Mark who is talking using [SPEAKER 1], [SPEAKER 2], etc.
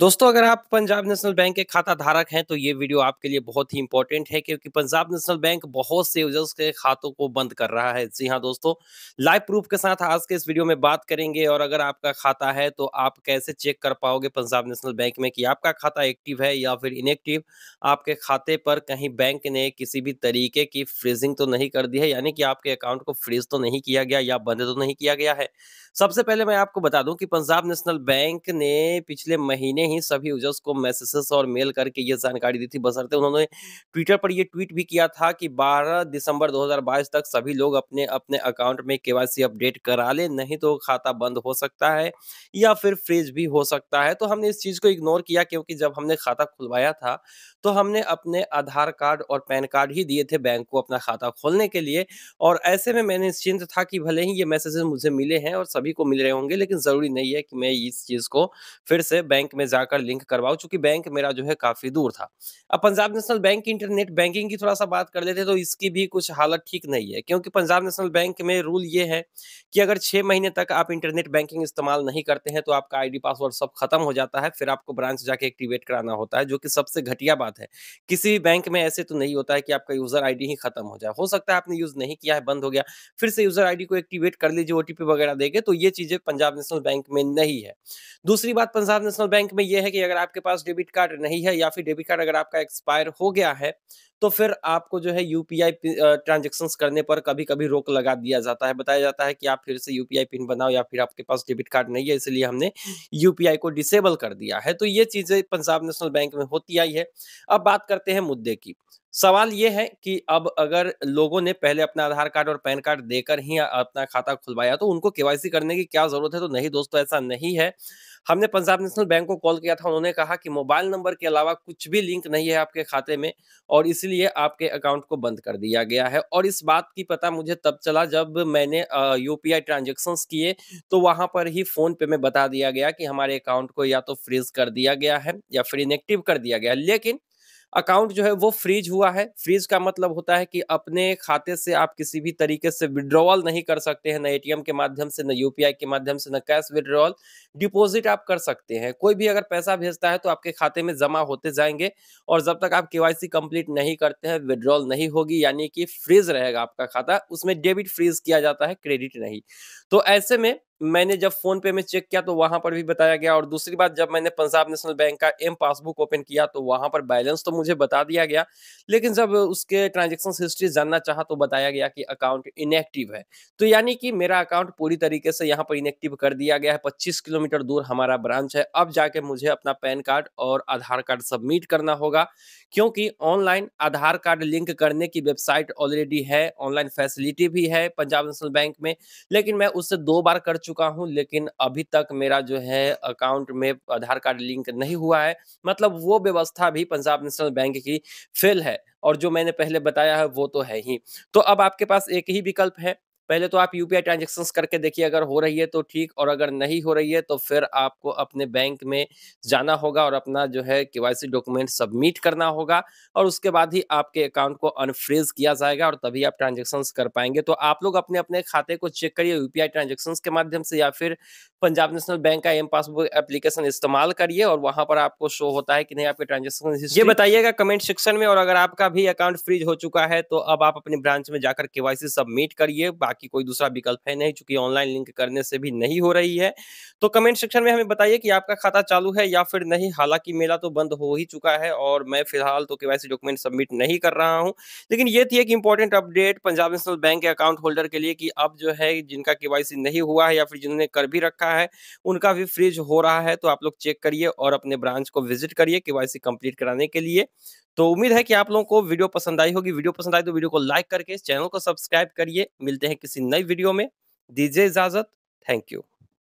[SPEAKER 1] दोस्तों अगर आप पंजाब नेशनल बैंक के खाता धारक हैं तो ये वीडियो आपके लिए बहुत ही इंपॉर्टेंट है क्योंकि पंजाब नेशनल बैंक बहुत से यूजर्स के खातों को बंद कर रहा है जी हाँ दोस्तों लाइव प्रूफ के साथ आज के इस वीडियो में बात करेंगे और अगर आपका खाता है तो आप कैसे चेक कर पाओगे पंजाब नेशनल बैंक में कि आपका खाता एक्टिव है या फिर इनएक्टिव आपके खाते पर कहीं बैंक ने किसी भी तरीके की फ्रीजिंग तो नहीं कर दी है यानी कि आपके अकाउंट को फ्रीज तो नहीं किया गया या बंद तो नहीं किया गया है सबसे पहले मैं आपको बता दूं कि पंजाब नेशनल बैंक ने पिछले महीने ने ही सभी यूजर्स को मैसेजेस और मेल करके ये जानकारी दी थी बसरते उन्होंने ट्विटर पर ये ट्वीट भी किया था कि 12 दिसंबर 2022 तक सभी लोग अपने अपने अकाउंट में केवाईसी अपडेट करा ले नहीं तो खाता बंद हो सकता है या फिर फ्रीज भी हो सकता है तो हमने इस चीज़ को इग्नोर किया क्योंकि जब हमने खाता खुलवाया था तो हमने अपने आधार कार्ड और पैन कार्ड ही दिए थे बैंक को अपना खाता खोलने के लिए और ऐसे में मैंने निश्चिंत था कि भले ही ये मैसेजेस मुझे मिले हैं और सभी को मिल रहे होंगे लेकिन ज़रूरी नहीं है कि मैं इस चीज़ को फिर से बैंक में जाकर लिंक करवाओ चूंकि बैंक मेरा जो है काफी दूर था अब पंजाब नेशनल बैंक की इंटरनेट बैंकिंग की थोड़ा सा बात कर लेते तो इसकी भी कुछ हालत ठीक नहीं है क्योंकि पंजाब नेशनल बैंक में रूल ये है कि अगर छह महीने तक आप इंटरनेट बैंकिंग इस्तेमाल नहीं करते हैं तो आपका आई पासवर्ड सब खत्म हो जाता है फिर आपको ब्रांच जाके एक्टिवेट कराना होता है जो कि सबसे घटिया बात है किसी भी बैंक में ऐसे तो नहीं होता है कि आपका यूजर आई ही खत्म हो जाए हो सकता है आपने यूज नहीं किया है बंद हो गया फिर से यूजर आई को एक्टिवेट कर लीजिए ओटीपी वगैरह देके तो ये चीजें पंजाब नेशनल बैंक में नहीं है दूसरी बात पंजाब नेशनल बैंक में में यह है कि अगर आपके पास डेबिट कार्ड नहीं है या फिर डेबिट कार्ड अगर आपका एक्सपायर हो गया है तो फिर आपको जो है यूपीआई ट्रांजेक्शन करने पर कभी कभी रोक लगा दिया जाता है बताया जाता है कि आप फिर से यूपीआई पिन बनाओ या फिर आपके पास डेबिट कार्ड नहीं है इसलिए हमने यूपीआई को डिसेबल कर दिया है तो ये चीजें पंजाब नेशनल बैंक में होती आई है अब बात करते हैं मुद्दे की सवाल ये है कि अब अगर लोगों ने पहले अपना आधार कार्ड और पैन कार्ड देकर ही अपना खाता खुलवाया तो उनको केवाईसी करने की क्या जरूरत है तो नहीं दोस्तों ऐसा नहीं है हमने पंजाब नेशनल बैंक को कॉल किया था उन्होंने कहा कि मोबाइल नंबर के अलावा कुछ भी लिंक नहीं है आपके खाते में और इसलिए आपके अकाउंट को बंद कर दिया गया है और इस बात की पता मुझे तब चला जब मैंने यू पी किए तो वहां पर ही फोन पे में बता दिया गया कि हमारे अकाउंट को या तो फ्रीज कर दिया गया है या फिर इनेक्टिव कर दिया गया लेकिन अकाउंट जो है वो फ्रीज हुआ है फ्रीज का मतलब होता है कि अपने खाते से आप किसी भी तरीके से विड्रॉवल नहीं कर सकते हैं न एटीएम के माध्यम से न यूपीआई के माध्यम से न कैश विड्रॉवल डिपॉजिट आप कर सकते हैं कोई भी अगर पैसा भेजता है तो आपके खाते में जमा होते जाएंगे और जब तक आप के वाई नहीं करते हैं विड्रॉवल नहीं होगी यानी कि फ्रीज रहेगा आपका खाता उसमें डेबिट फ्रीज किया जाता है क्रेडिट नहीं तो ऐसे में मैंने जब फोन पे में चेक किया तो वहां पर भी बताया गया और दूसरी बात जब मैंने पंजाब नेशनल बैंक का एम पासबुक ओपन किया तो वहां पर बैलेंस तो मुझे बता दिया गया लेकिन जब उसके ट्रांजेक्शन हिस्ट्री जानना चाहा तो बताया गया कि अकाउंट इनएक्टिव है तो यानी कि मेरा अकाउंट पूरी तरीके से यहाँ पर इनएक्टिव कर दिया गया है पच्चीस किलोमीटर दूर हमारा ब्रांच है अब जाके मुझे अपना पैन कार्ड और आधार कार्ड सबमिट करना होगा क्योंकि ऑनलाइन आधार कार्ड लिंक करने की वेबसाइट ऑलरेडी है ऑनलाइन फैसिलिटी भी है पंजाब नेशनल बैंक में लेकिन मैं उससे दो बार कर चुका हूं लेकिन अभी तक मेरा जो है अकाउंट में आधार कार्ड लिंक नहीं हुआ है मतलब वो व्यवस्था भी पंजाब नेशनल बैंक की फेल है और जो मैंने पहले बताया है वो तो है ही तो अब आपके पास एक ही विकल्प है पहले तो आप यूपीआई पी करके देखिए अगर हो रही है तो ठीक और अगर नहीं हो रही है तो फिर आपको अपने बैंक में जाना होगा और अपना जो है केवाईसी डॉक्यूमेंट सबमिट करना होगा और उसके बाद ही आपके अकाउंट को अनफ्रीज किया जाएगा और तभी आप ट्रांजेक्शन कर पाएंगे तो आप लोग अपने अपने खाते को चेक करिए यूपीआई ट्रांजेक्शन के माध्यम से या फिर पंजाब नेशनल बैंक का एम पासबुक एप्लीकेशन इस्तेमाल करिए और वहां पर आपको शो होता है कि नहीं आपके ट्रांजेक्शन ये बताइएगा कमेंट सेक्शन में और अगर आपका भी अकाउंट फ्रीज हो चुका है तो अब आप अपनी ब्रांच में जाकर के सबमिट करिए बाकी कोई दूसरा विकल्प है नहीं चूंकि ऑनलाइन लिंक करने से भी नहीं हो रही है तो कमेंट सेक्शन में हमें बताइए कि आपका खाता चालू है या फिर नहीं हालांकि मेला तो बंद हो ही चुका है और मैं फिलहाल तो केवाईसी डॉक्यूमेंट सबमिट नहीं कर रहा हूँ लेकिन ये थी एक important update Punjab National Bank के अकाउंट होल्डर के लिए कि अब जो है जिनका के नहीं हुआ है या फिर जिन्होंने कर भी रखा है उनका भी फ्रीज हो रहा है तो आप लोग चेक करिए और अपने ब्रांच को विजिट करिए के कंप्लीट कराने के लिए तो उम्मीद है कि आप लोगों को वीडियो पसंद आई होगी वीडियो पसंद आई तो वीडियो को लाइक करके चैनल को सब्सक्राइब करिए मिलते हैं किसी नई वीडियो में दीजिए इजाज़त थैंक यू